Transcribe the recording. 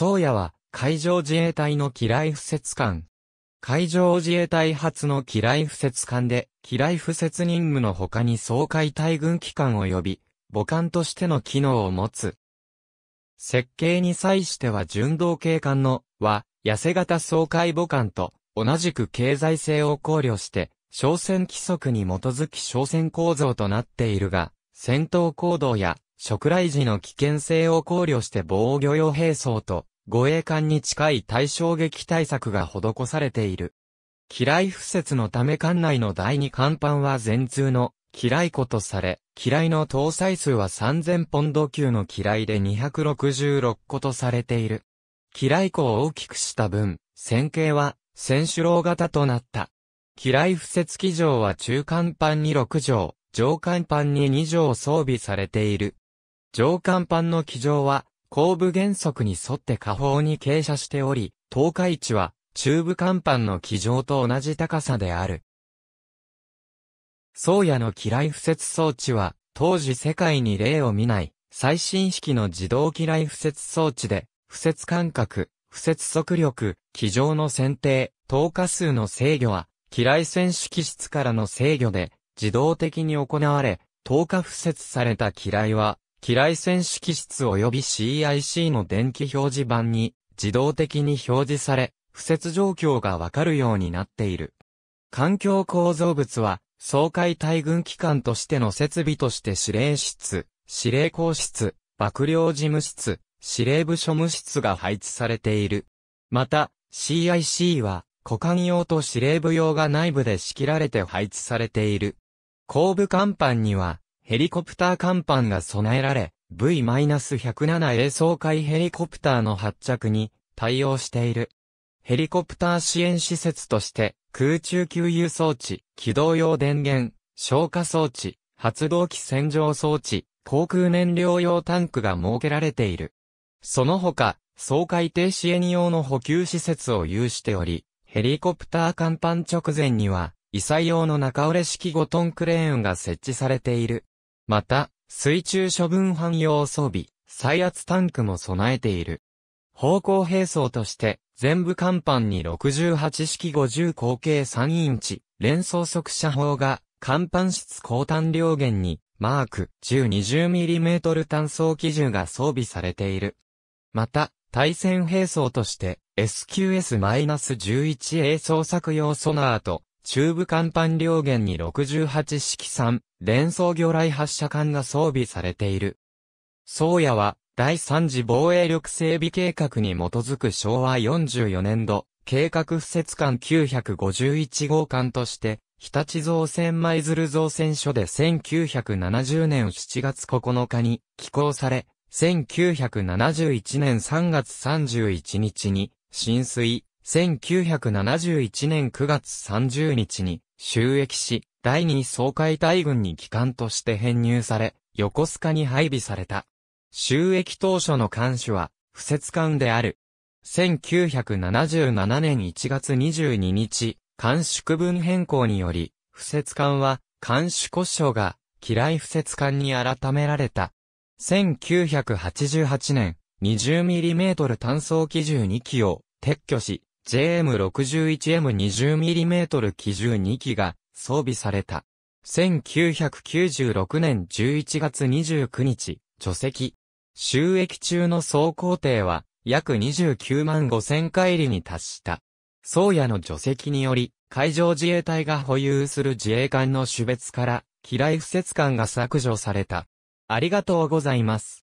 宗谷は、海上自衛隊の機雷敷設艦。海上自衛隊発の機雷敷設艦で、機雷敷設任務の他に総海隊軍機関及び、母艦としての機能を持つ。設計に際しては純道警官の、は、痩せ型総海母艦と、同じく経済性を考慮して、商船規則に基づき商船構造となっているが、戦闘行動や食雷時の危険性を考慮して防御用兵装と護衛艦に近い対衝撃対策が施されている。機雷敷設のため艦内の第二艦板は全通の機雷庫とされ、機雷の搭載数は3000ポンド級の機雷で266個とされている。機雷庫を大きくした分、線形は選手楼型となった。機雷敷設機場は中間板に6畳、上間板に2畳装備されている。上甲板の機上は、後部原則に沿って下方に傾斜しており、東海地は、中部甲板の機上と同じ高さである。宗谷の機雷敷設装置は、当時世界に例を見ない、最新式の自動機雷敷設装置で、敷設間隔、敷設速力、機上の選定、投下数の制御は、機雷選手機室からの制御で、自動的に行われ、投下敷設された機雷は、機雷戦式室及び CIC の電気表示板に自動的に表示され、不設状況がわかるようになっている。環境構造物は、総海対軍機関としての設備として指令室、指令公室、幕僚事務室、司令部署務室が配置されている。また、CIC は、股間用と司令部用が内部で仕切られて配置されている。後部甲板には、ヘリコプター甲板が備えられ、V-107 A 掃海ヘリコプターの発着に対応している。ヘリコプター支援施設として、空中給油装置、機動用電源、消火装置、発動機洗浄装置、航空燃料用タンクが設けられている。その他、総海底支援用の補給施設を有しており、ヘリコプター甲板直前には、異彩用の中折れ式5トンクレーンが設置されている。また、水中処分汎用装備、再圧タンクも備えている。方向並走として、全部甲板に68式50口径3インチ、連装速射砲が、甲板室高端量源に、マーク 1020mm 単装機銃が装備されている。また、対戦並走として、SQS-11A 捜索用ソナーと、中部甲板両舷に68式3連装魚雷発射艦が装備されている。宗谷は、第3次防衛力整備計画に基づく昭和44年度、計画不設艦951号艦として、日立造船舞鶴造船所で1970年7月9日に寄港され、1971年3月31日に浸水、1971年9月30日に収益し、第二総会大軍に機関として編入され、横須賀に配備された。収益当初の監視は、不設艦である。1977年1月22日、監縮区分変更により、不設艦は、監視故障が、嫌い不設艦に改められた。1988年、20mm 単装機銃2機を撤去し、JM61M20mm 機銃2機が装備された。1996年11月29日、除籍。収益中の総工程は約29万5千回りに達した。宗谷の除籍により、海上自衛隊が保有する自衛艦の種別から、機雷不設艦が削除された。ありがとうございます。